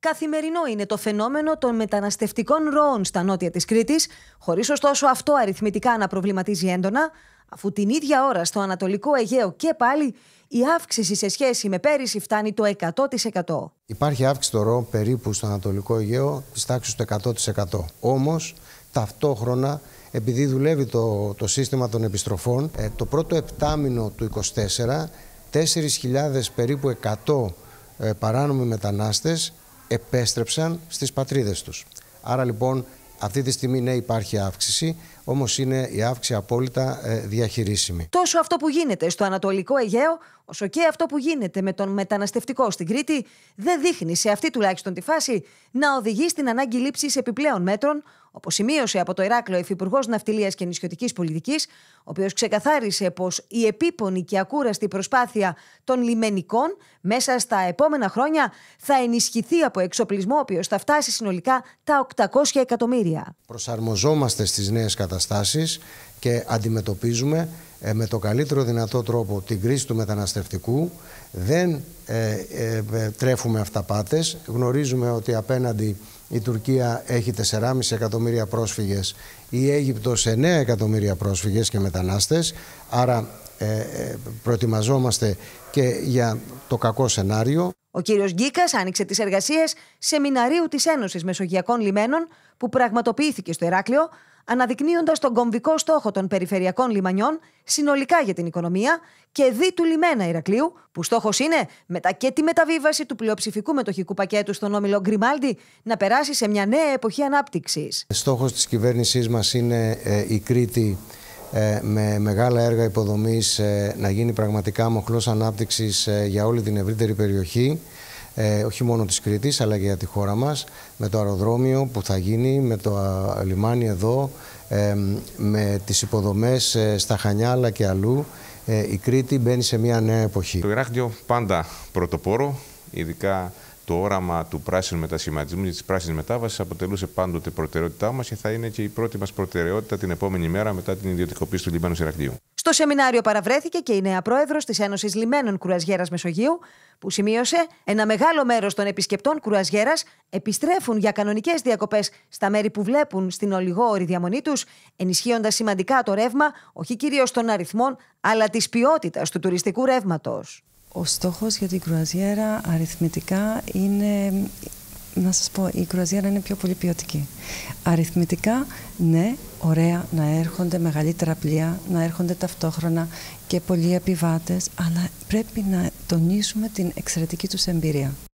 Καθημερινό είναι το φαινόμενο των μεταναστευτικών ροών στα νότια της Κρήτης, χωρίς ωστόσο αυτό αριθμητικά να προβληματίζει έντονα, αφού την ίδια ώρα στο Ανατολικό Αιγαίο και πάλι η αύξηση σε σχέση με πέρυσι φτάνει το 100%. Υπάρχει αύξηση των ροών περίπου στο Ανατολικό Αιγαίο της τάξης του 100%. Όμως, ταυτόχρονα, επειδή δουλεύει το, το σύστημα των επιστροφών, ε, το πρώτο επτάμινο του 2024, 4.000 περίπου 100 ε, παράνομοι μετανάστες επέστρεψαν στις πατρίδες τους. Άρα λοιπόν αυτή τη στιγμή ναι υπάρχει αύξηση, Όμως είναι η αύξηση απόλυτα ε, διαχειρίσιμη. Τόσο αυτό που γίνεται στο Ανατολικό Αιγαίο, όσο και αυτό που γίνεται με τον μεταναστευτικό στην Κρήτη, δεν δείχνει σε αυτή τουλάχιστον τη φάση να οδηγεί στην ανάγκη λήψης επιπλέον μέτρων, όπως σημείωσε από το Εράκλο Υφυπουργός Ναυτιλίας και Νησιωτικής Πολιτικής, ο οποίος ξεκαθάρισε πως η επίπονη και ακούραστη προσπάθεια των λιμενικών μέσα στα επόμενα χρόνια θα ενισχυθεί από εξοπλισμό, ο οποίος θα φτάσει συνολικά τα 800 εκατομμύρια. Προσαρμοζόμαστε στις νέες καταστάσεις καταστάσεις και αντιμετωπίζουμε ε, με το καλύτερο δυνατό τρόπο την κρίση του μεταναστευτικού. Δεν ε, ε, ε τρέφουμε αυταπάτες. Γνωρίζουμε ότι απέναντι η Τουρκία έχει 4,5 εκατομμύρια πρόσφυγες, η Αίγυπτος 9 εκατομμύρια πρόσφυγες και μετανάστες. Άρα ε, ε, προετοιμαζόμαστε και για το κακό σενάριο. Ο κύριος Γκίκας άνοιξε τις εργασίες σεμιναρίου της Ένωσης Μεσογειακών Λιμένων που πραγματοποιήθηκε στο Εράκλειο αναδεικνύοντας τον κομβικό στόχο των περιφερειακών λιμανιών συνολικά για την οικονομία και δι του λιμένα Ηρακλείου, που στόχος είναι μετά και τη μεταβίβαση του πλειοψηφικού μετοχικού πακέτου στον όμιλο Γκριμάλντι να περάσει σε μια νέα εποχή ανάπτυξης. Στόχος της κυβέρνησής μας είναι ε, η Κρήτη ε, με μεγάλα έργα υποδομής ε, να γίνει πραγματικά μοχλός ανάπτυξης για όλη την ευρύτερη περιοχή ε, όχι μόνο της Κρήτης αλλά και για τη χώρα μας, με το αεροδρόμιο που θα γίνει, με το λιμάνι εδώ, με τις υποδομές ε, στα Χανιά αλλά και αλλού. Ε, η Κρήτη μπαίνει σε μια νέα εποχή. Το Ιράκτιο πάντα πρωτοπόρο, ειδικά το όραμα του πράσινου μετασχηματισμού και της πράσινης μετάβασης αποτελούσε πάντοτε προτεραιότητά μας και θα είναι και η πρώτη μας προτεραιότητα την επόμενη μέρα μετά την ιδιωτικοποίηση του Λιμένου Ηρακλείου. Στο σεμινάριο παραβρέθηκε και η νέα πρόεδρος της Ένωσης Λιμένων Κουραζιέρας Μεσογείου, που σημείωσε ένα μεγάλο μέρος των επισκεπτών κρουαζιέρα επιστρέφουν για κανονικές διακοπές στα μέρη που βλέπουν στην ολιγόρη διαμονή τους, ενισχύοντας σημαντικά το ρεύμα όχι κυρίως των αριθμών, αλλά της ποιότητας του τουριστικού ρεύματος. Ο στόχος για την κρουαζιέρα αριθμητικά είναι να σας πω, η κρουαζιέρα είναι πιο πολύ ποιοτική. Αριθμητικά, ναι, ωραία να έρχονται μεγαλύτερα πλοία, να έρχονται ταυτόχρονα και πολλοί επιβάτες, αλλά πρέπει να τονίσουμε την εξαιρετική τους εμπειρία.